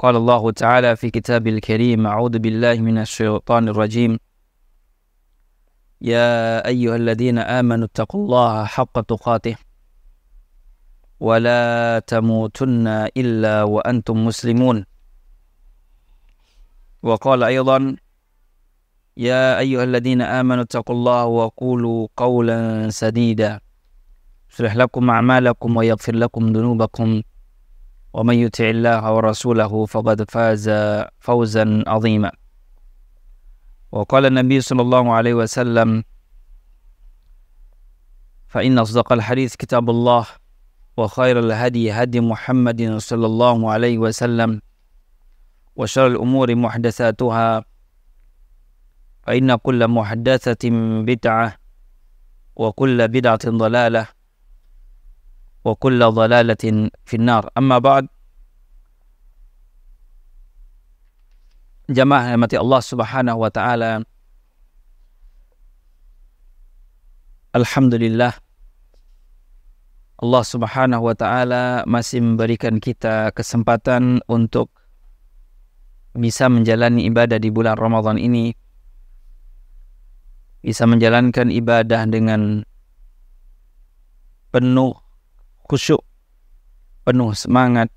قال الله تعالى في كتابه الكريم أعوذ بالله من الشيطان الرجيم يا أيها الذين آمنوا اتقوا الله حق تقاته ولا تموتن إلا وأنتم مسلمون وقال أيضا يا أيها الذين آمنوا اتقوا الله وقولوا قولا سديدا يصلح لكم أعمالكم ويغفر لكم ذنوبكم ومن يطع الله ورسوله فقد فاز فوزا عظيما وقال النبي صلى الله عليه وسلم فإن أصدق الحديث كتاب الله وخير الهدي هدي محمد صلى الله عليه وسلم وشر الأمور محدثاتها فإن كل محدثة بدعة وكل بدعة ضلالة وكل ضلالة في النار أما بعد jamaah mati Allah Subhanahu wa taala. Alhamdulillah Allah Subhanahu wa taala masih memberikan kita kesempatan untuk bisa menjalani ibadah di bulan Ramadan ini. Bisa menjalankan ibadah dengan penuh khusyuk, penuh semangat,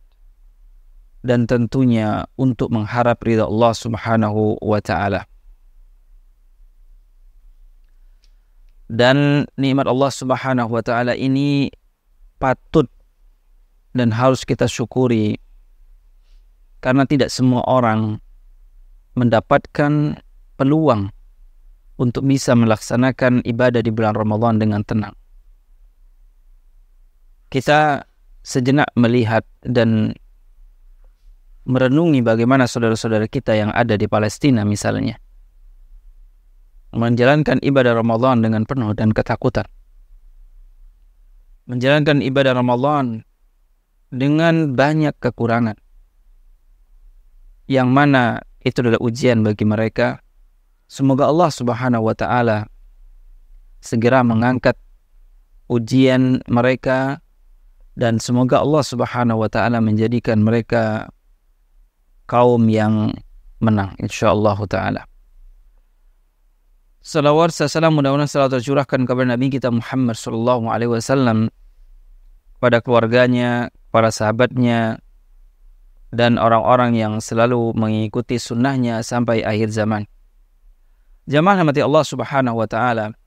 dan tentunya untuk mengharap ridha Allah Subhanahu wa taala. Dan nikmat Allah Subhanahu wa taala ini patut dan harus kita syukuri karena tidak semua orang mendapatkan peluang untuk bisa melaksanakan ibadah di bulan Ramadan dengan tenang kita sejenak melihat dan merenungi bagaimana saudara-saudara kita yang ada di Palestina misalnya menjalankan ibadah Ramadan dengan penuh dan ketakutan menjalankan ibadah Ramadan dengan banyak kekurangan yang mana itu adalah ujian bagi mereka semoga Allah Subhanahu wa taala segera mengangkat ujian mereka dan semoga Allah Subhanahu wa taala menjadikan mereka kaum yang menang insyaallah taala. Salawat serta salam mudah-mudahan selalu tercurahkan kepada Nabi kita Muhammad sallallahu alaihi wasallam pada keluarganya, para sahabatnya dan orang-orang yang selalu mengikuti sunnahnya sampai akhir zaman. Jamaah hamati Allah Subhanahu wa taala.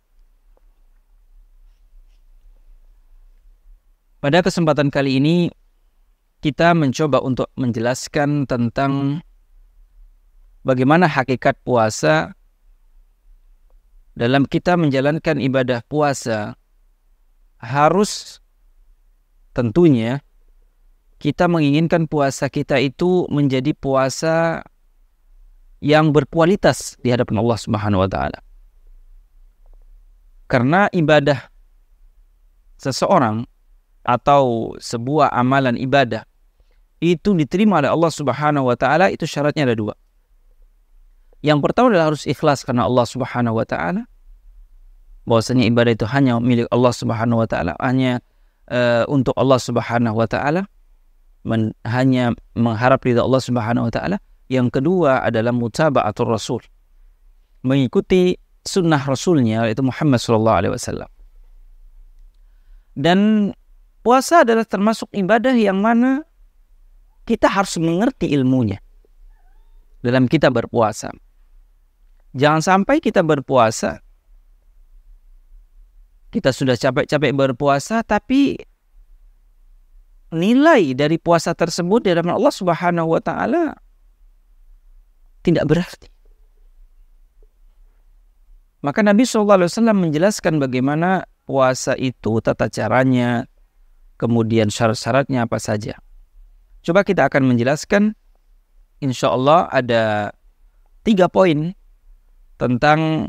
Pada kesempatan kali ini kita mencoba untuk menjelaskan tentang bagaimana hakikat puasa dalam kita menjalankan ibadah puasa harus tentunya kita menginginkan puasa kita itu menjadi puasa yang berkualitas di hadapan Allah Subhanahu wa taala. Karena ibadah seseorang atau sebuah amalan ibadah itu diterima oleh Allah Subhanahu wa taala itu syaratnya ada dua. Yang pertama adalah harus ikhlas karena Allah Subhanahu wa taala. Bahwasanya ibadah itu hanya milik Allah Subhanahu wa taala, hanya uh, untuk Allah Subhanahu wa taala. Men, hanya mengharap ridha Allah Subhanahu wa taala. Yang kedua adalah mutaba'atul rasul. Mengikuti sunnah rasulnya yaitu Muhammad sallallahu alaihi wasallam. Dan Puasa adalah termasuk ibadah yang mana kita harus mengerti ilmunya dalam kita berpuasa. Jangan sampai kita berpuasa, kita sudah capek-capek berpuasa, tapi nilai dari puasa tersebut di dalam Allah Subhanahu wa Ta'ala tidak berarti. Maka Nabi SAW menjelaskan bagaimana puasa itu, tata caranya, kemudian syarat-syaratnya apa saja. Coba kita akan menjelaskan, insya Allah ada tiga poin tentang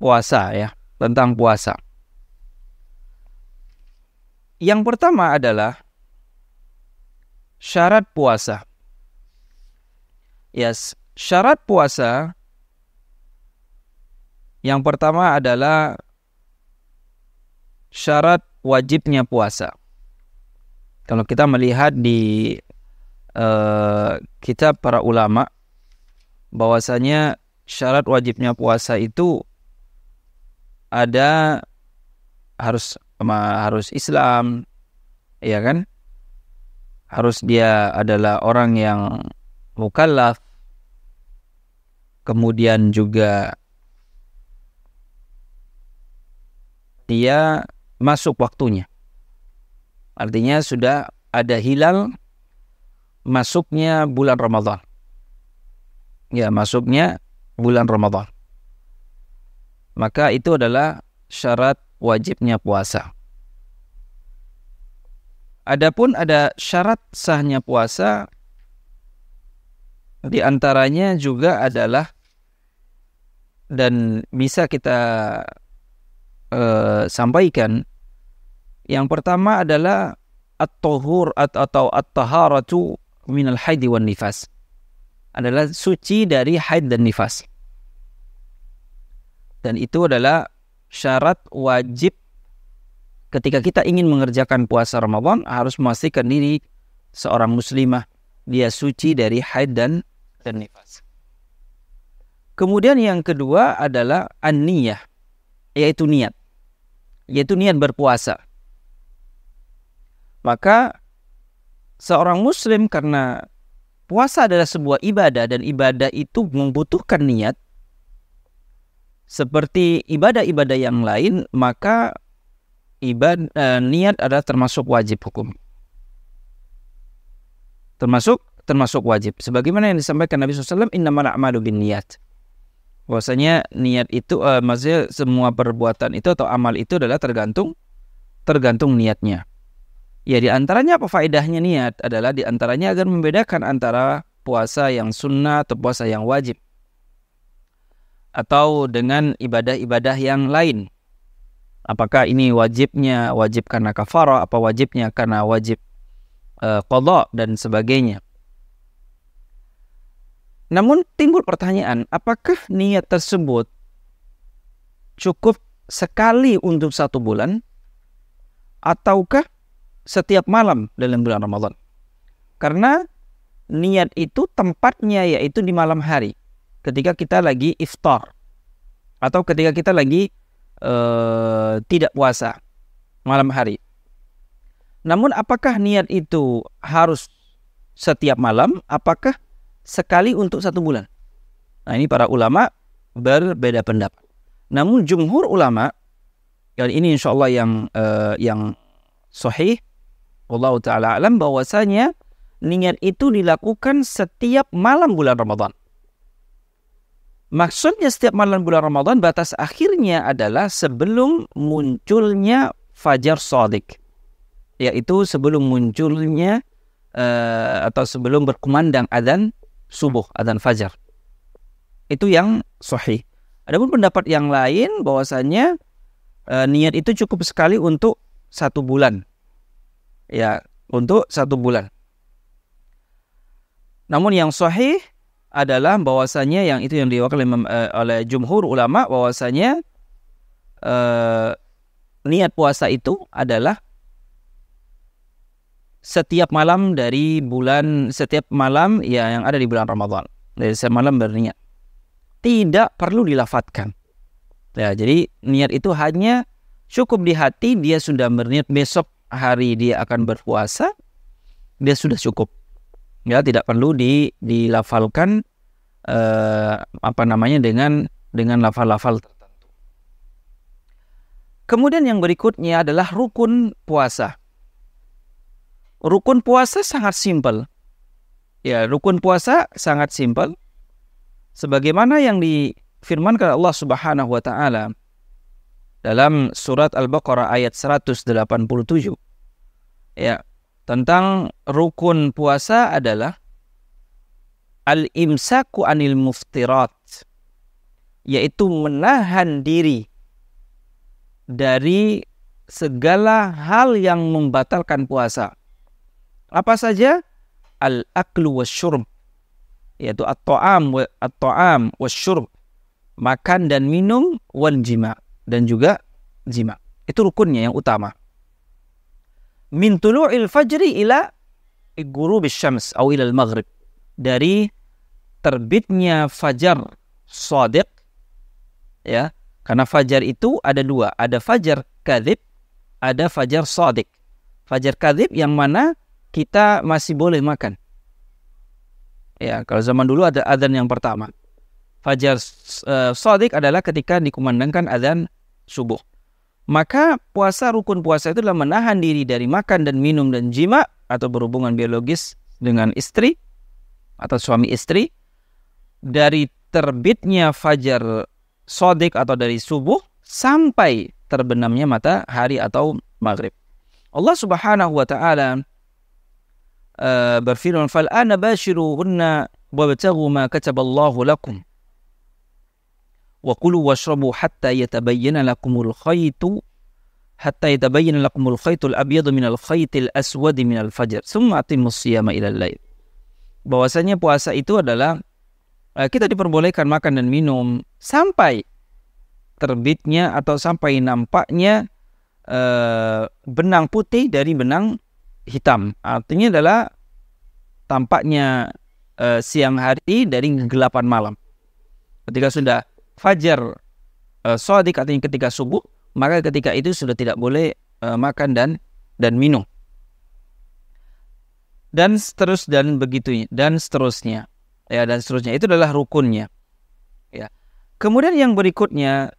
puasa ya, tentang puasa. Yang pertama adalah syarat puasa. Yes, syarat puasa yang pertama adalah syarat wajibnya puasa. Kalau kita melihat di uh, kitab para ulama bahwasanya syarat wajibnya puasa itu ada harus harus Islam, ya kan? Harus dia adalah orang yang mukallaf. Kemudian juga dia masuk waktunya. Artinya sudah ada hilal masuknya bulan Ramadan. Ya, masuknya bulan Ramadan. Maka itu adalah syarat wajibnya puasa. Adapun ada syarat sahnya puasa di antaranya juga adalah dan bisa kita uh, sampaikan. Yang pertama adalah at-tahur atau at-taharatu al haid wan nifas. Adalah suci dari haid dan nifas. Dan itu adalah syarat wajib ketika kita ingin mengerjakan puasa Ramadan harus memastikan diri seorang muslimah dia suci dari haid dan dan nifas. Kemudian yang kedua adalah an-niyah yaitu niat. Yaitu niat berpuasa. Maka seorang muslim karena puasa adalah sebuah ibadah dan ibadah itu membutuhkan niat. Seperti ibadah-ibadah yang lain, maka ibadah eh, niat adalah termasuk wajib hukum. Termasuk termasuk wajib. Sebagaimana yang disampaikan Nabi SAW, innamal a'malu bin niat bahwasanya niat itu uh, maksudnya semua perbuatan itu atau amal itu adalah tergantung tergantung niatnya. Ya di antaranya apa faedahnya niat adalah di antaranya agar membedakan antara puasa yang sunnah atau puasa yang wajib atau dengan ibadah-ibadah yang lain. Apakah ini wajibnya wajib karena kafarah, apa wajibnya karena wajib uh, qadha dan sebagainya. Namun timbul pertanyaan, apakah niat tersebut cukup sekali untuk satu bulan ataukah setiap malam dalam bulan Ramadan? Karena niat itu tempatnya yaitu di malam hari ketika kita lagi iftar atau ketika kita lagi uh, tidak puasa malam hari. Namun apakah niat itu harus setiap malam? Apakah sekali untuk satu bulan. Nah ini para ulama berbeda pendapat. Namun jumhur ulama kali ini insya Allah yang uh, yang sahih Allah taala alam bahwasanya niat itu dilakukan setiap malam bulan Ramadan. Maksudnya setiap malam bulan Ramadan batas akhirnya adalah sebelum munculnya fajar sodik. Yaitu sebelum munculnya uh, atau sebelum berkumandang adzan subuh, adzan fajar. Itu yang sahih. Adapun pendapat yang lain bahwasanya e, niat itu cukup sekali untuk satu bulan. Ya, untuk satu bulan. Namun yang sahih adalah bahwasanya yang itu yang diwakili oleh, oleh jumhur ulama bahwasanya e, niat puasa itu adalah setiap malam dari bulan setiap malam ya yang ada di bulan Ramadan dari setiap malam berniat tidak perlu dilafatkan ya jadi niat itu hanya cukup di hati dia sudah berniat besok hari dia akan berpuasa dia sudah cukup ya tidak perlu di dilafalkan eh, apa namanya dengan dengan lafal-lafal tertentu kemudian yang berikutnya adalah rukun puasa rukun puasa sangat simpel. Ya, rukun puasa sangat simpel. Sebagaimana yang difirmankan Allah Subhanahu wa taala dalam surat Al-Baqarah ayat 187. Ya, tentang rukun puasa adalah al-imsaku anil muftirat yaitu menahan diri dari segala hal yang membatalkan puasa. Apa saja? Al-aklu syurb Yaitu at-ta'am at-ta'am syurb Makan dan minum wal jima dan juga jima. Itu rukunnya yang utama. Min tulu'il fajri ila ghurubis syams atau ila al-maghrib. Dari terbitnya fajar sadiq ya karena fajar itu ada dua ada fajar kadhib ada fajar sadiq fajar kadhib yang mana kita masih boleh makan. Ya, kalau zaman dulu ada adzan yang pertama. Fajar uh, eh, sodik adalah ketika dikumandangkan adzan subuh. Maka puasa rukun puasa itu adalah menahan diri dari makan dan minum dan jima atau berhubungan biologis dengan istri atau suami istri dari terbitnya fajar sodik atau dari subuh sampai terbenamnya matahari atau maghrib. Allah Subhanahu wa taala Eh, berfirman fal ana bashiruhunna wabtaghu ma Allahu lakum wa hatta yatabayyana lakumul khaytu hatta yatabayyana lakumul khaytul abyadu minal khaytil aswadi minal fajr summa atimus siyama ilal bahwasanya puasa itu adalah eh, kita diperbolehkan makan dan minum sampai terbitnya atau sampai nampaknya eh, benang putih dari benang hitam. Artinya adalah tampaknya uh, siang hari dari kegelapan malam. Ketika sudah fajar uh, eh, sholat artinya ketika subuh, maka ketika itu sudah tidak boleh uh, makan dan dan minum. Dan seterus dan begitu dan seterusnya. Ya, dan seterusnya itu adalah rukunnya. Ya. Kemudian yang berikutnya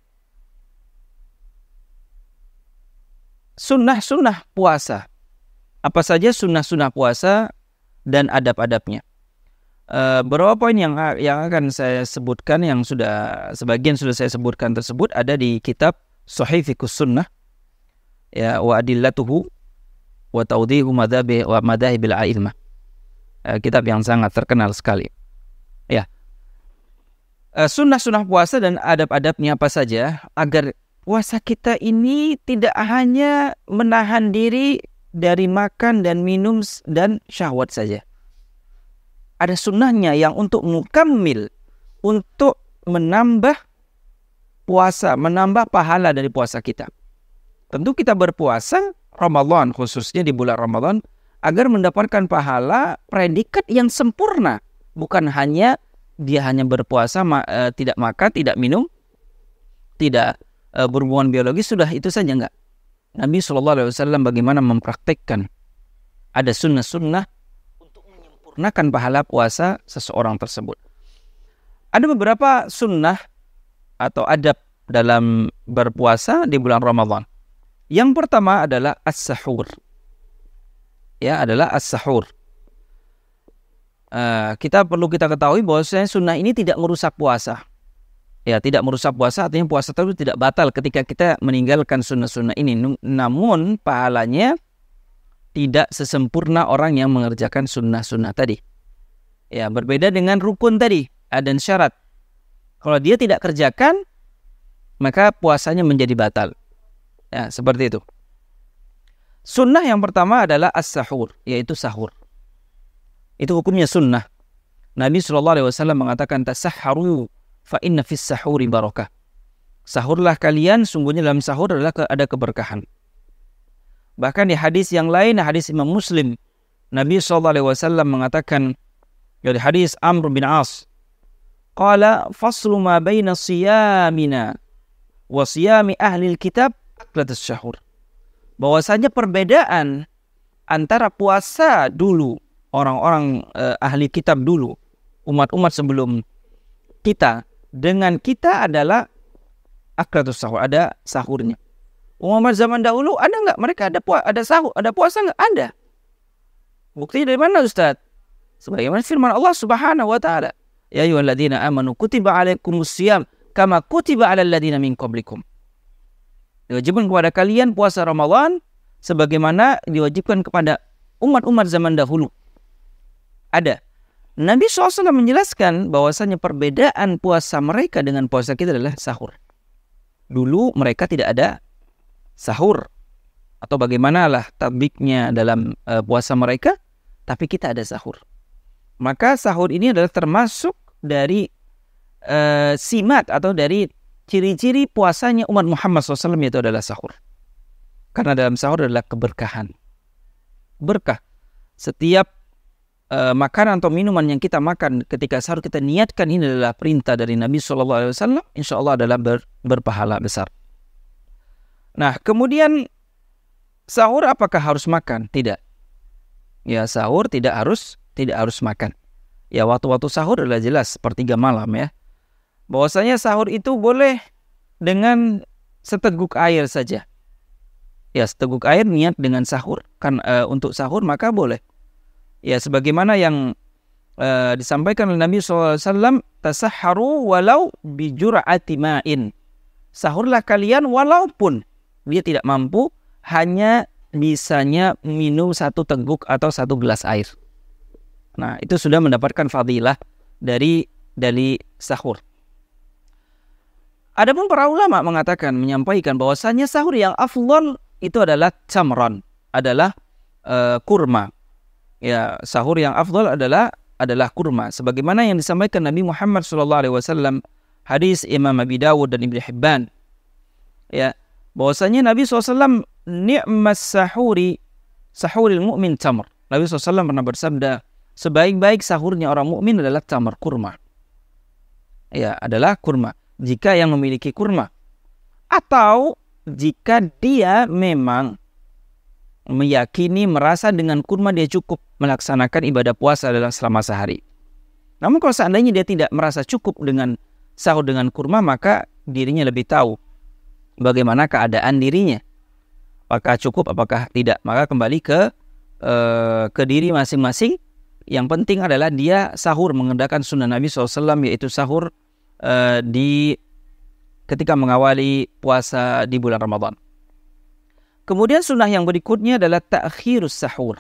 sunnah-sunnah puasa apa saja sunnah-sunnah puasa dan adab-adabnya. Uh, beberapa poin yang yang akan saya sebutkan yang sudah sebagian sudah saya sebutkan tersebut ada di kitab Sahih Fikus Sunnah ya wa adillatuhu wa taudihu madhabi wa bil a'ilmah. Eh, uh, kitab yang sangat terkenal sekali. Ya. Eh, sunnah-sunnah puasa dan adab-adabnya apa saja agar puasa kita ini tidak hanya menahan diri dari makan dan minum dan syahwat saja. Ada sunnahnya yang untuk mukamil, untuk menambah puasa, menambah pahala dari puasa kita. Tentu kita berpuasa Ramadan, khususnya di bulan Ramadan, agar mendapatkan pahala predikat yang sempurna. Bukan hanya dia hanya berpuasa, ma eh, tidak makan, tidak minum, tidak eh, berhubungan biologi sudah itu saja enggak Nabi Shallallahu Alaihi Wasallam bagaimana mempraktekkan ada sunnah-sunnah untuk menyempurnakan pahala puasa seseorang tersebut. Ada beberapa sunnah atau adab dalam berpuasa di bulan Ramadan. Yang pertama adalah as-sahur. Ya, adalah as-sahur. Uh, kita perlu kita ketahui bahwasanya sunnah ini tidak merusak puasa ya tidak merusak puasa artinya puasa tersebut tidak batal ketika kita meninggalkan sunnah-sunnah ini namun pahalanya tidak sesempurna orang yang mengerjakan sunnah-sunnah tadi ya berbeda dengan rukun tadi dan syarat kalau dia tidak kerjakan maka puasanya menjadi batal ya seperti itu sunnah yang pertama adalah as-sahur yaitu sahur itu hukumnya sunnah Nabi Shallallahu Alaihi Wasallam mengatakan tasahharu fa inna fis sahuri barakah. Sahurlah kalian, sungguhnya dalam sahur adalah ada keberkahan. Bahkan di hadis yang lain, hadis Imam Muslim, Nabi SAW mengatakan dari hadis Amr bin As, Qala faslu ma baina siyamina wa siyami ahli kitab aklatus syahur. Bahwasanya perbedaan antara puasa dulu orang-orang eh, ahli kitab dulu, umat-umat sebelum kita dengan kita adalah akratus sahur, ada sahurnya. Umat zaman dahulu ada nggak mereka ada puasa, ada sahur, ada puasa nggak? Ada. Bukti dari mana Ustaz? Sebagaimana firman Allah Subhanahu wa taala, "Ya ayyuhalladzina amanu kutiba alaikumus syiyam kama kutiba alal ladzina min qablikum." Diwajibkan kepada kalian puasa Ramadan sebagaimana diwajibkan kepada umat-umat zaman dahulu. Ada Nabi SAW menjelaskan bahwasanya perbedaan puasa mereka dengan puasa kita adalah sahur. Dulu mereka tidak ada sahur atau bagaimanalah tabiknya dalam uh, puasa mereka, tapi kita ada sahur. Maka sahur ini adalah termasuk dari uh, e, simat atau dari ciri-ciri puasanya umat Muhammad SAW yaitu adalah sahur. Karena dalam sahur adalah keberkahan. Berkah. Setiap uh, makanan atau minuman yang kita makan ketika sahur kita niatkan ini adalah perintah dari Nabi Shallallahu Alaihi Wasallam, insya Allah adalah ber, berpahala besar. Nah kemudian sahur apakah harus makan? Tidak. Ya sahur tidak harus tidak harus makan. Ya waktu-waktu sahur adalah jelas sepertiga malam ya. Bahwasanya sahur itu boleh dengan seteguk air saja. Ya seteguk air niat dengan sahur kan e, untuk sahur maka boleh. Ya sebagaimana yang uh, disampaikan oleh Nabi SAW, tasaharu walau bijur'ati ma'in. Sahurlah kalian walaupun dia tidak mampu hanya bisanya minum satu teguk atau satu gelas air. Nah, itu sudah mendapatkan fadilah dari dari sahur. Adapun para ulama mengatakan menyampaikan bahwasanya sahur yang afdol itu adalah camron, adalah uh, kurma ya sahur yang afdal adalah adalah kurma sebagaimana yang disampaikan Nabi Muhammad sallallahu alaihi wasallam hadis Imam Abi Dawud dan Ibnu Hibban ya bahwasanya Nabi SAW nikmat sahuri sahuril mukmin tamr Nabi SAW pernah bersabda sebaik-baik sahurnya orang mukmin adalah tamr kurma ya adalah kurma jika yang memiliki kurma atau jika dia memang meyakini, merasa dengan kurma dia cukup melaksanakan ibadah puasa dalam selama sehari. Namun kalau seandainya dia tidak merasa cukup dengan sahur dengan kurma, maka dirinya lebih tahu bagaimana keadaan dirinya. Apakah cukup, apakah tidak. Maka kembali ke eh, ke diri masing-masing. Yang penting adalah dia sahur mengendakan sunnah Nabi SAW yaitu sahur eh, di ketika mengawali puasa di bulan Ramadan. Kemudian sunnah yang berikutnya adalah takhirus sahur.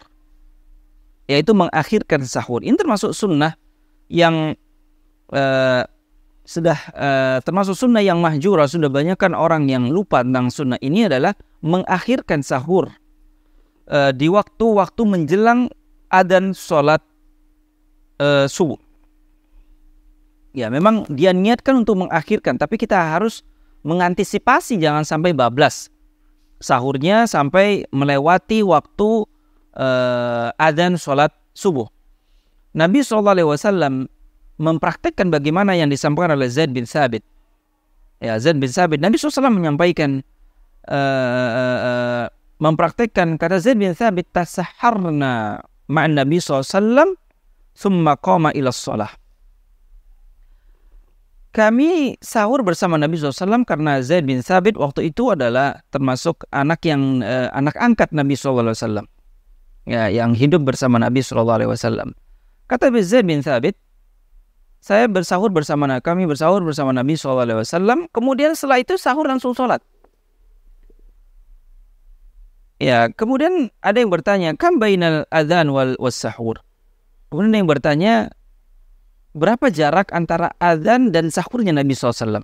Yaitu mengakhirkan sahur. Ini termasuk sunnah yang uh, sudah eh, termasuk sunnah yang mahjura. Sudah banyak kan orang yang lupa tentang sunnah ini adalah mengakhirkan sahur. Eh, di waktu-waktu menjelang adan sholat subuh. Ya memang dia niatkan untuk mengakhirkan. Tapi kita harus mengantisipasi jangan sampai bablas sahurnya sampai melewati waktu uh, adzan sholat subuh. Nabi SAW mempraktekkan bagaimana yang disampaikan oleh Zaid bin Sabit. Ya, Zaid bin Sabit. Nabi SAW menyampaikan, uh, uh, uh, mempraktekkan kata Zaid bin Sabit, tasaharna ma'an Nabi SAW, summa qama ila sholat. Kami sahur bersama Nabi SAW karena Zaid bin Sabit waktu itu adalah termasuk anak yang eh, anak angkat Nabi SAW. Ya, yang hidup bersama Nabi SAW. Kata Zaid bin Sabit, saya bersahur bersama kami bersahur bersama Nabi SAW. Kemudian setelah itu sahur langsung sholat. Ya, kemudian ada yang bertanya, kan bainal adzan wal sahur. Kemudian ada yang bertanya, berapa jarak antara azan dan sahurnya Nabi SAW?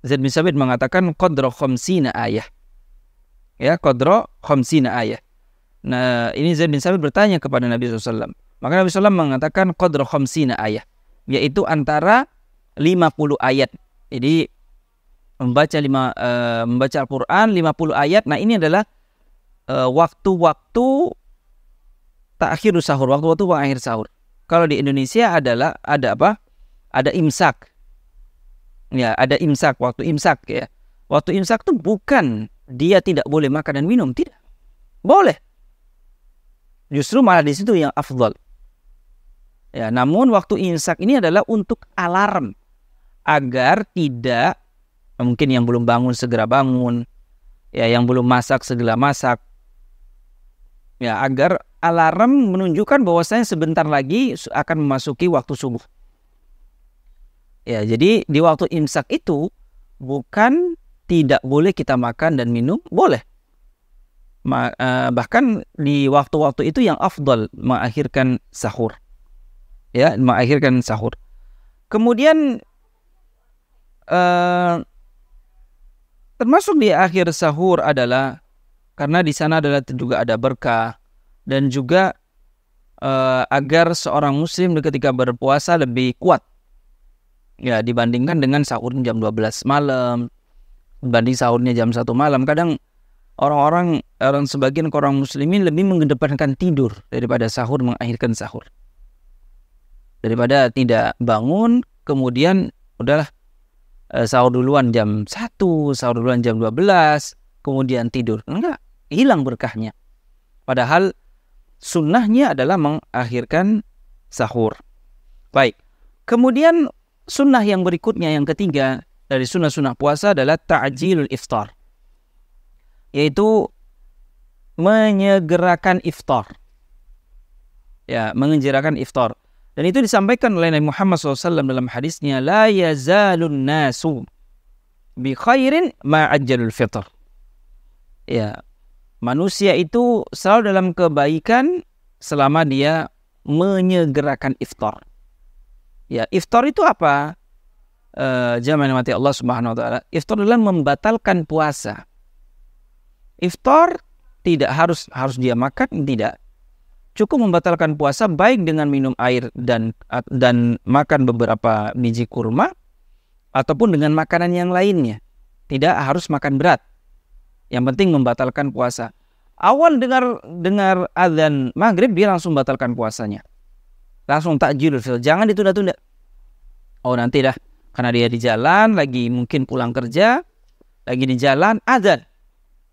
Zaid bin Sabit mengatakan kodro khomsina ayah. Ya, kodro khomsina ayah. Nah, ini Zaid bin Sabit bertanya kepada Nabi SAW. Maka Nabi SAW mengatakan kodro khomsina ayah. Yaitu antara 50 ayat. Jadi, membaca lima, uh, membaca Al-Quran 50 ayat. Nah, ini adalah eh, waktu-waktu tak akhir sahur. Waktu-waktu akhir sahur kalau di Indonesia adalah ada apa? Ada imsak. Ya, ada imsak waktu imsak ya. Waktu imsak itu bukan dia tidak boleh makan dan minum, tidak. Boleh. Justru malah di situ yang afdol. Ya, namun waktu imsak ini adalah untuk alarm agar tidak mungkin yang belum bangun segera bangun, ya yang belum masak segera masak. Ya, agar alarm menunjukkan bahwasanya sebentar lagi akan memasuki waktu subuh. Ya, jadi di waktu imsak itu bukan tidak boleh kita makan dan minum, boleh. Ma eh, bahkan di waktu-waktu itu yang afdol mengakhirkan sahur. Ya, mengakhirkan sahur. Kemudian uh, termasuk di akhir sahur adalah karena di sana adalah juga ada berkah dan juga uh, agar seorang muslim ketika berpuasa lebih kuat ya dibandingkan dengan sahur jam 12 malam dibanding sahurnya jam 1 malam kadang orang-orang orang sebagian orang muslimin lebih mengedepankan tidur daripada sahur mengakhirkan sahur daripada tidak bangun kemudian udahlah eh, sahur duluan jam 1, sahur duluan jam 12, kemudian tidur. Enggak, hilang berkahnya. Padahal sunnahnya adalah mengakhirkan sahur. Baik. Kemudian sunnah yang berikutnya yang ketiga dari sunnah-sunnah puasa adalah ta'jilul iftar. Yaitu menyegerakan iftar. Ya, mengejerakan iftar. Dan itu disampaikan oleh Nabi Muhammad SAW dalam hadisnya, La yazalun nasu bi khairin ma'ajjalul fitr. Ya, manusia itu selalu dalam kebaikan selama dia menyegerakan iftar. Ya, iftar itu apa? E, eh, Jaman mati Allah Subhanahu wa taala. Iftar adalah membatalkan puasa. Iftar tidak harus harus dia makan tidak. Cukup membatalkan puasa baik dengan minum air dan dan makan beberapa biji kurma ataupun dengan makanan yang lainnya. Tidak harus makan berat. Yang penting membatalkan puasa. Awal dengar dengar azan maghrib dia langsung batalkan puasanya. Langsung takjil, jangan ditunda-tunda. Oh nanti dah, karena dia di jalan lagi mungkin pulang kerja, lagi di jalan azan.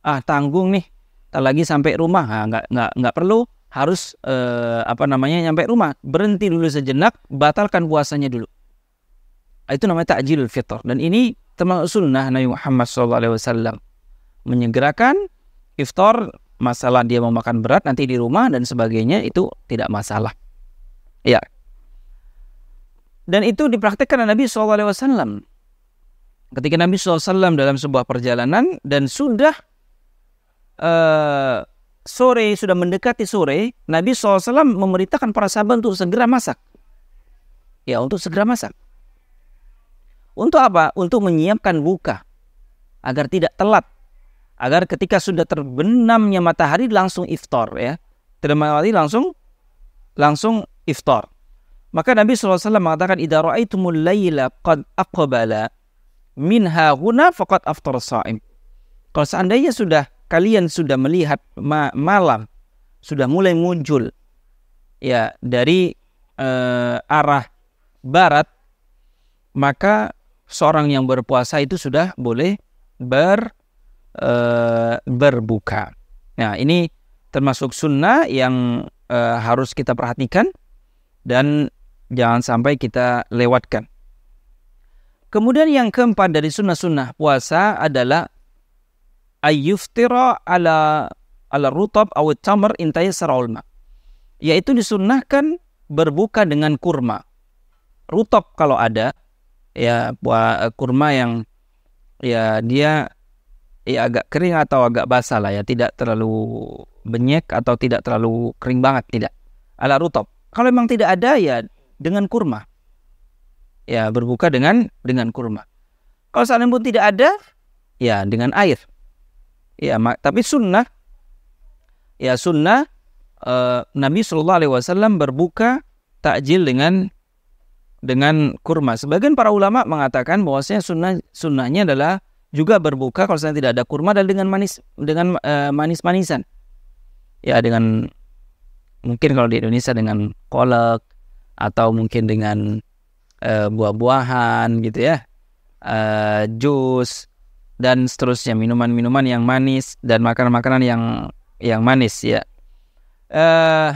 Ah tanggung nih, tak lagi sampai rumah nah, nggak nggak nggak perlu harus eh, apa namanya nyampe rumah berhenti dulu sejenak batalkan puasanya dulu ah, itu namanya takjil fitr dan ini termasuk sunnah Nabi Muhammad SAW menyegerakan iftar, masalah dia mau makan berat nanti di rumah dan sebagainya itu tidak masalah. Ya. Dan itu dipraktekkan Nabi SAW. Ketika Nabi SAW dalam sebuah perjalanan dan sudah uh, sore, sudah mendekati sore, Nabi SAW memerintahkan para sahabat untuk segera masak. Ya, untuk segera masak. Untuk apa? Untuk menyiapkan buka agar tidak telat agar ketika sudah terbenamnya matahari langsung iftar ya terbenam langsung langsung iftar maka Nabi SAW mengatakan idza ra'aitumul laila qad aqbala minha huna fakat aftar saim kalau seandainya sudah kalian sudah melihat ma malam sudah mulai muncul ya dari uh, arah barat maka seorang yang berpuasa itu sudah boleh ber e, berbuka. Nah, ini termasuk sunnah yang e, harus kita perhatikan dan jangan sampai kita lewatkan. Kemudian yang keempat dari sunnah-sunnah puasa adalah ayyuftira ala ala rutab aw tamr intaya saraulma. Yaitu disunnahkan berbuka dengan kurma. Rutab kalau ada ya eh, kurma yang ya dia ya agak kering atau agak basah lah ya tidak terlalu benyek atau tidak terlalu kering banget tidak ala rutop kalau memang tidak ada ya dengan kurma ya berbuka dengan dengan kurma kalau seandainya pun tidak ada ya dengan air ya tapi sunnah ya sunnah eh, Nabi Shallallahu Alaihi Wasallam berbuka takjil dengan dengan kurma sebagian para ulama mengatakan bahwasanya sunnah sunnahnya adalah juga berbuka kalau saya tidak ada kurma dan dengan manis dengan uh, manis-manisan. Ya dengan mungkin kalau di Indonesia dengan kolak atau mungkin dengan uh, buah-buahan gitu ya. Uh, jus dan seterusnya minuman-minuman yang manis dan makanan-makanan yang yang manis ya. Uh,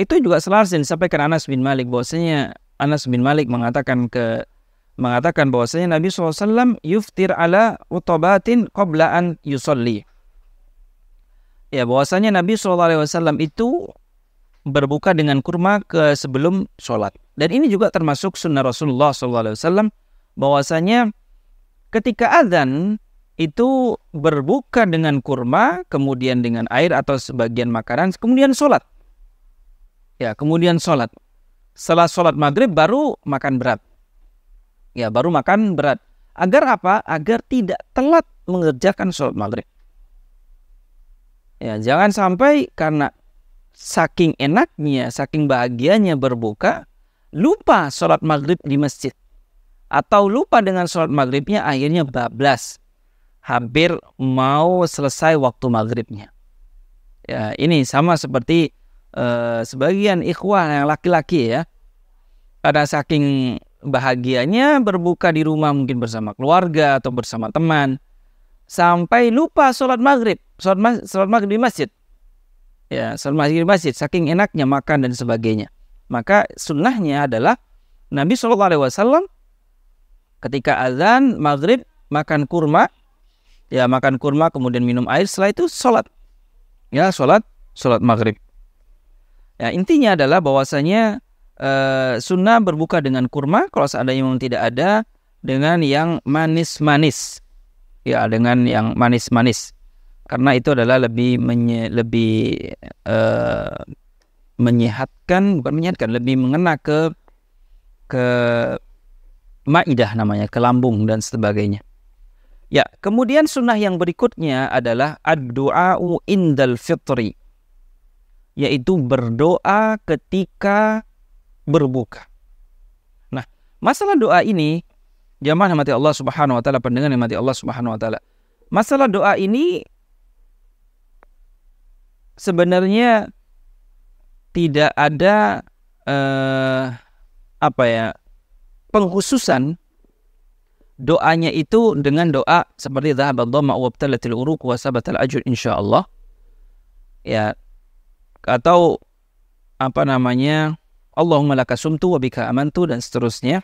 itu juga selaras sampai disampaikan Anas bin Malik bahwasanya Anas bin Malik mengatakan ke mengatakan bahwasanya Nabi SAW yuftir ala utobatin qoblaan yusolli. Ya bahwasanya Nabi SAW itu berbuka dengan kurma ke sebelum sholat. Dan ini juga termasuk sunnah Rasulullah SAW bahwasanya ketika azan itu berbuka dengan kurma, kemudian dengan air atau sebagian makanan, kemudian sholat. Ya, kemudian sholat. Setelah sholat maghrib baru makan berat ya baru makan berat. Agar apa? Agar tidak telat mengerjakan sholat maghrib. Ya, jangan sampai karena saking enaknya, saking bahagianya berbuka, lupa sholat maghrib di masjid. Atau lupa dengan sholat maghribnya akhirnya bablas. Hampir mau selesai waktu maghribnya. Ya, ini sama seperti uh, sebagian ikhwah yang laki-laki ya. Karena saking bahagianya berbuka di rumah mungkin bersama keluarga atau bersama teman sampai lupa sholat maghrib sholat, ma sholat maghrib di masjid ya sholat maghrib di masjid saking enaknya makan dan sebagainya maka sunnahnya adalah Nabi Shallallahu Alaihi Wasallam ketika azan maghrib makan kurma ya makan kurma kemudian minum air setelah itu sholat ya sholat sholat maghrib ya intinya adalah bahwasanya Eh, sunnah berbuka dengan kurma kalau seandainya memang tidak ada dengan yang manis-manis ya dengan yang manis-manis karena itu adalah lebih menye, lebih uh, menyehatkan bukan menyehatkan lebih mengena ke ke maidah namanya ke lambung dan sebagainya ya kemudian sunnah yang berikutnya adalah ad-du'a'u indal fitri yaitu berdoa ketika berbuka. Nah, masalah doa ini jamaah mati Allah Subhanahu wa taala, pendengar yang mati Allah Subhanahu wa taala. Masalah doa ini sebenarnya tidak ada eh, apa ya pengkhususan doanya itu dengan doa seperti dhahabat dhamma wa btalatil uruq wa sabatal ajr insyaallah ya atau apa namanya Allahumma laka sumtu wa bika amantu dan seterusnya.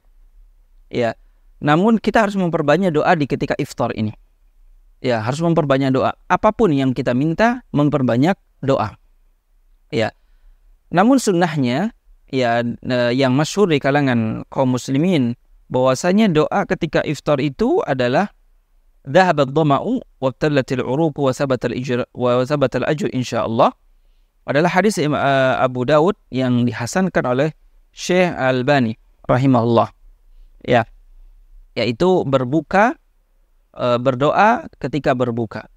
Ya. Namun kita harus memperbanyak doa di ketika iftar ini. Ya, harus memperbanyak doa. Apapun yang kita minta, memperbanyak doa. Ya. Namun sunnahnya ya yang masyhur di kalangan kaum muslimin bahwasanya doa ketika iftar itu adalah dhahabat dhama'u wa talatil uruq wa sabatal ajr wa sabatal ajr insyaallah adalah hadis eh, Abu Dawud yang dihasankan oleh Syekh Albani rahimahullah. Ya. Yaitu berbuka eh, berdoa ketika berbuka.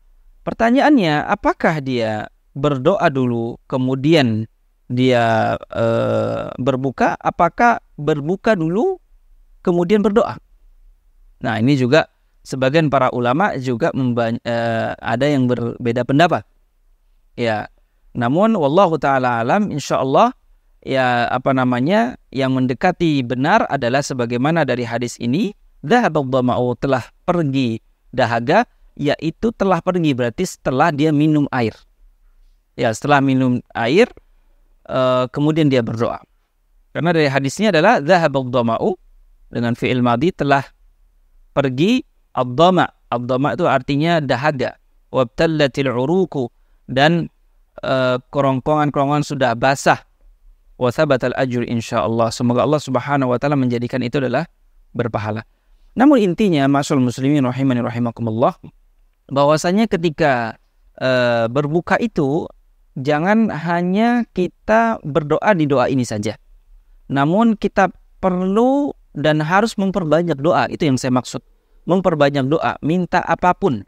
Pertanyaannya, apakah dia berdoa dulu kemudian dia eh, berbuka apakah berbuka dulu kemudian berdoa? Nah, ini juga sebagian para ulama juga ada yang berbeda pendapat. Ya, namun wallahu taala alam insyaallah ya apa namanya yang mendekati benar adalah sebagaimana dari hadis ini dhahabadhama'u telah pergi dahaga yaitu telah pergi berarti setelah dia minum air. Ya, setelah minum air uh, kemudian dia berdoa. Karena dari hadisnya adalah dhahabadhama'u dengan fi'il madhi telah pergi abdama. Abdama itu artinya dahaga. Wabtallatil uruku dan uh, kerongkongan-kerongkongan sudah basah. Wasabatal ajur insya Allah. Semoga Allah subhanahu wa ta'ala menjadikan itu adalah berpahala. Namun intinya, masul muslimin rahimani rahimakumullah, bahwasanya ketika uh, berbuka itu, jangan hanya kita berdoa di doa ini saja. Namun kita perlu dan harus memperbanyak doa. Itu yang saya maksud. Memperbanyak doa, minta apapun.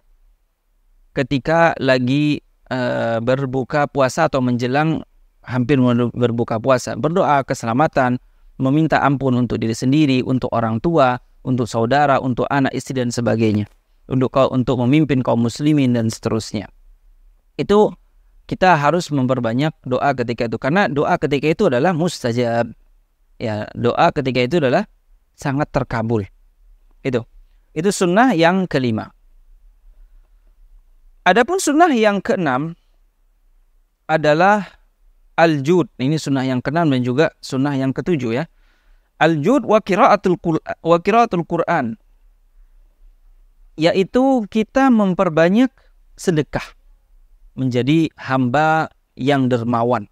Ketika lagi Eh, berbuka puasa atau menjelang hampir berbuka puasa, berdoa keselamatan, meminta ampun untuk diri sendiri, untuk orang tua, untuk saudara, untuk anak istri dan sebagainya, untuk kau untuk memimpin kaum muslimin dan seterusnya. Itu kita harus memperbanyak doa ketika itu karena doa ketika itu adalah mustajab. Ya, doa ketika itu adalah sangat terkabul. Itu. Itu sunnah yang kelima. Adapun sunnah yang keenam adalah al-jud. Ini sunnah yang keenam dan juga sunnah yang ketujuh ya. Al-jud wa qiraatul Quran. Yaitu kita memperbanyak sedekah menjadi hamba yang dermawan.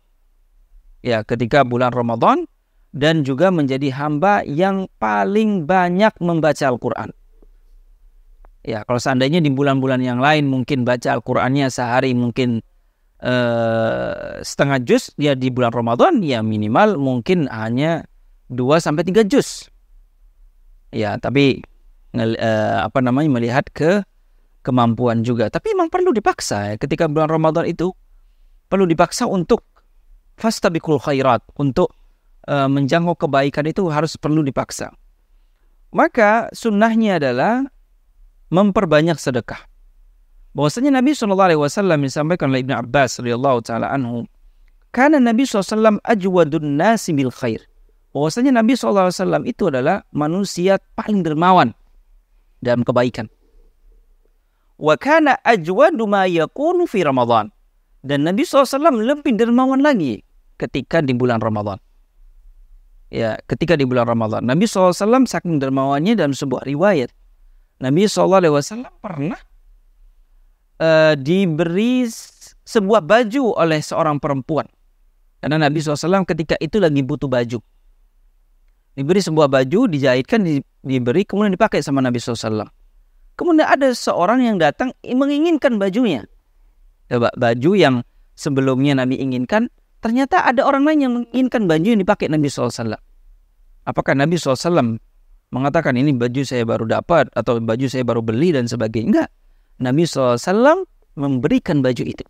Ya, ketika bulan Ramadan dan juga menjadi hamba yang paling banyak membaca Al-Qur'an. Ya, kalau seandainya di bulan-bulan yang lain mungkin baca Al-Qur'annya sehari mungkin eh, setengah juz, ya di bulan Ramadan ya minimal mungkin hanya 2 sampai 3 juz. Ya, tapi eh, apa namanya melihat ke kemampuan juga. Tapi memang perlu dipaksa ya. Ketika bulan Ramadan itu perlu dipaksa untuk fastabikul khairat, untuk eh, menjangkau kebaikan itu harus perlu dipaksa. Maka sunnahnya adalah memperbanyak sedekah. Bahwasanya Nabi Shallallahu Alaihi Wasallam disampaikan oleh Ibnu Abbas radhiyallahu taala anhu, karena Nabi SAW ajwadun nasi bil khair. Bahwasanya Nabi SAW itu adalah manusia paling dermawan dalam kebaikan. Wa kana ajwadu ma yakunu fi Ramadan. Dan Nabi SAW lebih dermawan lagi ketika di bulan Ramadan. Ya, ketika di bulan Ramadan. Nabi SAW saking dermawannya dalam sebuah riwayat Nabi Alaihi Wasallam pernah uh, diberi sebuah baju oleh seorang perempuan. Karena Nabi SAW ketika itu lagi butuh baju. Diberi sebuah baju, dijahitkan, di, diberi, kemudian dipakai sama Nabi SAW. Kemudian ada seorang yang datang menginginkan bajunya. Coba baju yang sebelumnya Nabi inginkan, ternyata ada orang lain yang menginginkan baju yang dipakai Nabi SAW. Apakah Nabi SAW mengatakan ini baju saya baru dapat atau baju saya baru beli dan sebagainya. Enggak. Nabi SAW memberikan baju itu.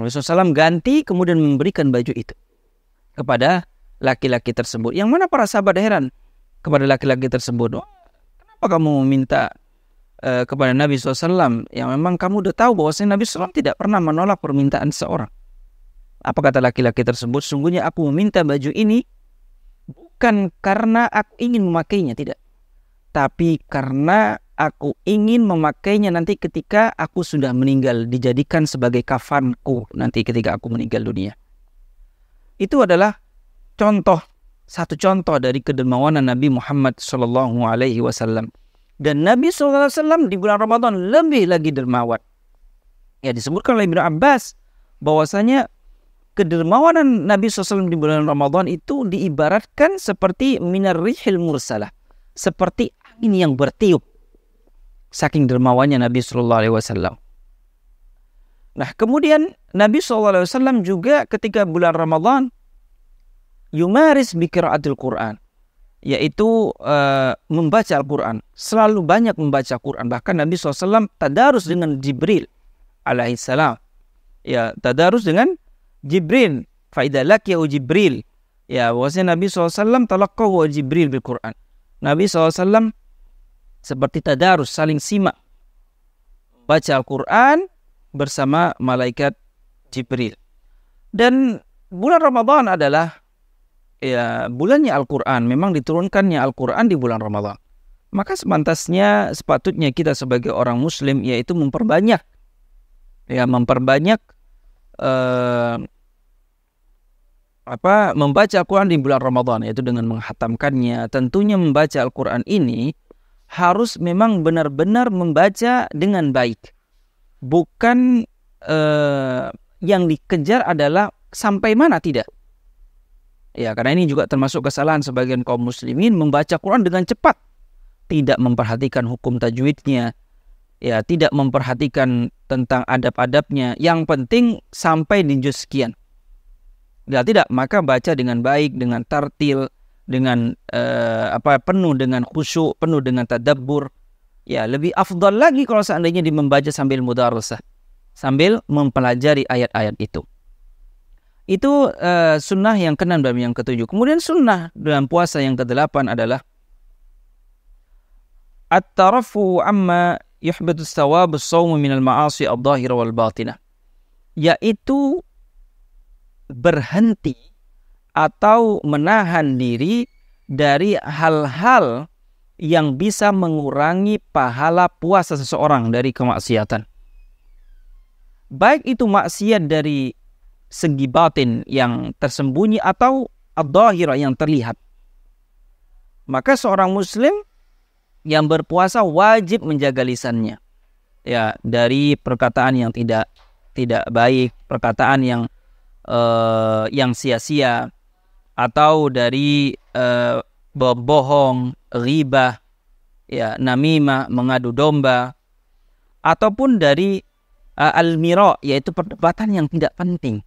Nabi SAW ganti kemudian memberikan baju itu kepada laki-laki tersebut. Yang mana para sahabat heran kepada laki-laki tersebut. Oh, kenapa kamu meminta eh, kepada Nabi SAW yang memang kamu udah tahu bahwasanya Nabi SAW tidak pernah menolak permintaan seorang. Apa kata laki-laki tersebut? Sungguhnya aku meminta baju ini bukan karena aku ingin memakainya tidak tapi karena aku ingin memakainya nanti ketika aku sudah meninggal dijadikan sebagai kafanku nanti ketika aku meninggal dunia itu adalah contoh satu contoh dari kedermawanan Nabi Muhammad Shallallahu Alaihi Wasallam dan Nabi Shallallahu Alaihi Wasallam di bulan Ramadan lebih lagi dermawan ya disebutkan oleh Ibnu Abbas bahwasanya kedermawanan Nabi SAW di bulan Ramadan itu diibaratkan seperti minarrihil mursalah. Seperti angin yang bertiup. Saking dermawannya Nabi SAW. Nah kemudian Nabi SAW juga ketika bulan Ramadan yumaris bikiraatil Quran yaitu uh, membaca Al-Quran selalu banyak membaca Al-Quran bahkan Nabi SAW tadarus dengan Jibril alaihissalam ya tadarus dengan Jibril faidalak ya Jibril ya bahwasanya Nabi SAW u Jibril bil Quran Nabi SAW seperti tadarus saling simak baca Al-Quran bersama malaikat Jibril dan bulan Ramadan adalah ya bulannya Al-Quran memang diturunkannya Al-Quran di bulan Ramadan maka semantasnya sepatutnya kita sebagai orang muslim yaitu memperbanyak ya memperbanyak uh, apa membaca Al-Qur'an di bulan Ramadan yaitu dengan menghatamkannya. Tentunya membaca Al-Qur'an ini harus memang benar-benar membaca dengan baik. Bukan uh, yang dikejar adalah sampai mana tidak. Ya, karena ini juga termasuk kesalahan sebagian kaum muslimin membaca Quran dengan cepat, tidak memperhatikan hukum tajwidnya, ya tidak memperhatikan tentang adab-adabnya. Yang penting sampai di juz sekian. Ya, tidak, maka baca dengan baik, dengan tartil, dengan eh, apa penuh dengan khusyuk, penuh dengan tadabbur. Ya, lebih afdal lagi kalau seandainya di membaca sambil mudarasah, sambil mempelajari ayat-ayat itu. Itu eh, sunnah yang keenam dan yang ketujuh. Kemudian sunnah dalam puasa yang kedelapan adalah at-tarafu amma yuhbatu minal ma'asi adh yaitu berhenti atau menahan diri dari hal-hal yang bisa mengurangi pahala puasa seseorang dari kemaksiatan. Baik itu maksiat dari segi batin yang tersembunyi atau adhahira yang terlihat. Maka seorang muslim yang berpuasa wajib menjaga lisannya ya dari perkataan yang tidak tidak baik, perkataan yang uh, yang sia-sia atau dari uh, bohong, riba, ya namimah, mengadu domba ataupun dari uh, eh, al yaitu perdebatan yang tidak penting.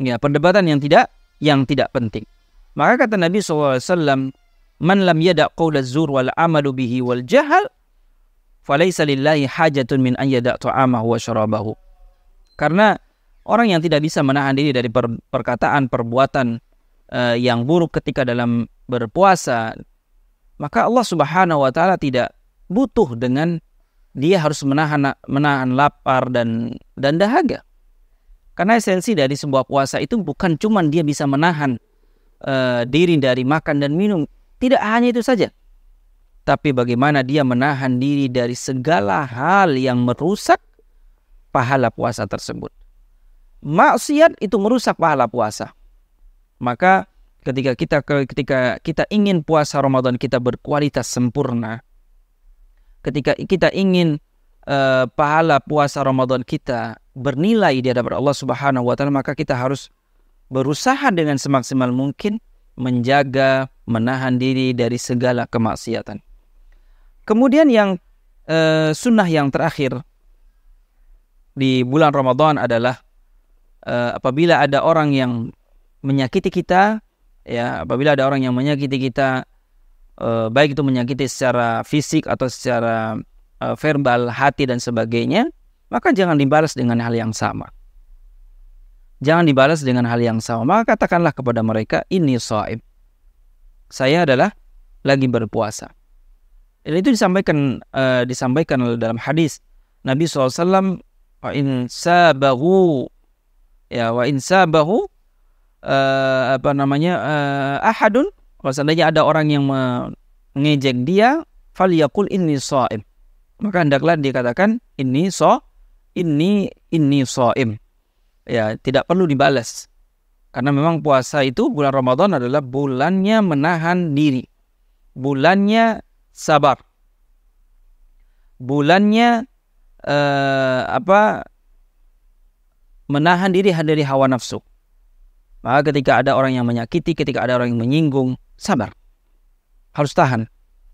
Ya, perdebatan yang tidak yang tidak penting. Maka kata Nabi SAW Man lam yada' qawla zur wal amalu bihi wal jahal falaysa lillahi hajatun min an yada' ta'amahu wa syarabahu. Karena orang yang tidak bisa menahan diri dari per perkataan perbuatan uh, yang buruk ketika dalam berpuasa, maka Allah Subhanahu wa taala tidak butuh dengan dia harus menahan menahan lapar dan dan dahaga. Karena esensi dari sebuah puasa itu bukan cuma dia bisa menahan uh, diri dari makan dan minum, tidak hanya itu saja, tapi bagaimana dia menahan diri dari segala hal yang merusak pahala puasa tersebut. Maksiat itu merusak pahala puasa. Maka ketika kita ketika kita ingin puasa Ramadan kita berkualitas sempurna, ketika kita ingin uh, pahala puasa Ramadan kita bernilai di hadapan Allah Subhanahu wa taala maka kita harus berusaha dengan semaksimal mungkin menjaga, menahan diri dari segala kemaksiatan. Kemudian yang e, sunnah yang terakhir di bulan Ramadan adalah e, apabila ada orang yang menyakiti kita, ya apabila ada orang yang menyakiti kita, e, baik itu menyakiti secara fisik atau secara e, verbal, hati dan sebagainya, maka jangan dibalas dengan hal yang sama Jangan dibalas dengan hal yang sama. Maka katakanlah kepada mereka, ini soib. Saya adalah lagi berpuasa. Dan itu disampaikan uh, disampaikan dalam hadis Nabi SAW wa in sabahu ya wa in sabahu uh, apa namanya uh, ahadun kalau seandainya ada orang yang mengejek dia yakul ini Soim maka hendaklah dikatakan ini so ini ini Soim ya tidak perlu dibalas. Karena memang puasa itu bulan Ramadan adalah bulannya menahan diri. Bulannya sabar. Bulannya eh, apa menahan diri dari hawa nafsu. Maka ketika ada orang yang menyakiti, ketika ada orang yang menyinggung, sabar. Harus tahan.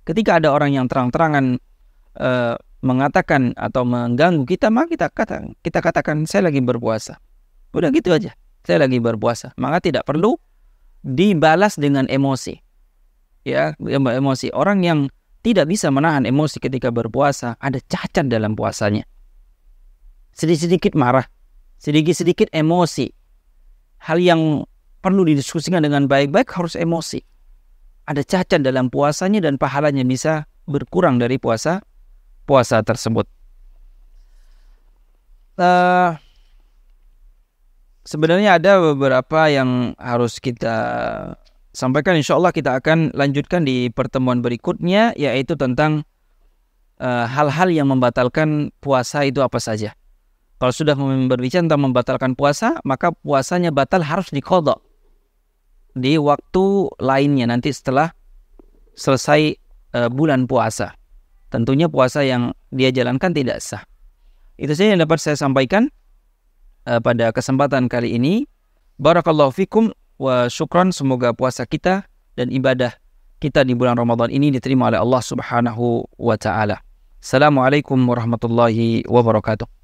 Ketika ada orang yang terang-terangan eh, mengatakan atau mengganggu kita, maka kita katakan kita katakan saya lagi berpuasa Udah gitu aja. Saya lagi berpuasa, maka tidak perlu dibalas dengan emosi. Ya, emosi. Orang yang tidak bisa menahan emosi ketika berpuasa, ada cacat dalam puasanya. Sedikit-sedikit marah, sedikit-sedikit emosi. Hal yang perlu didiskusikan dengan baik-baik harus emosi. Ada cacat dalam puasanya dan pahalanya bisa berkurang dari puasa puasa tersebut. Uh, sebenarnya ada beberapa yang harus kita sampaikan. Insya Allah kita akan lanjutkan di pertemuan berikutnya, yaitu tentang eh, hal-hal uh, yang membatalkan puasa itu apa saja. Kalau sudah berbicara tentang membatalkan puasa, maka puasanya batal harus dikodok di waktu lainnya nanti setelah selesai uh, bulan puasa. Tentunya puasa yang dia jalankan tidak sah. Itu saja yang dapat saya sampaikan. Uh, pada kesempatan kali ini. Barakallahu fikum wa syukran semoga puasa kita dan ibadah kita di bulan Ramadan ini diterima oleh Allah Subhanahu wa taala. Assalamualaikum warahmatullahi wabarakatuh.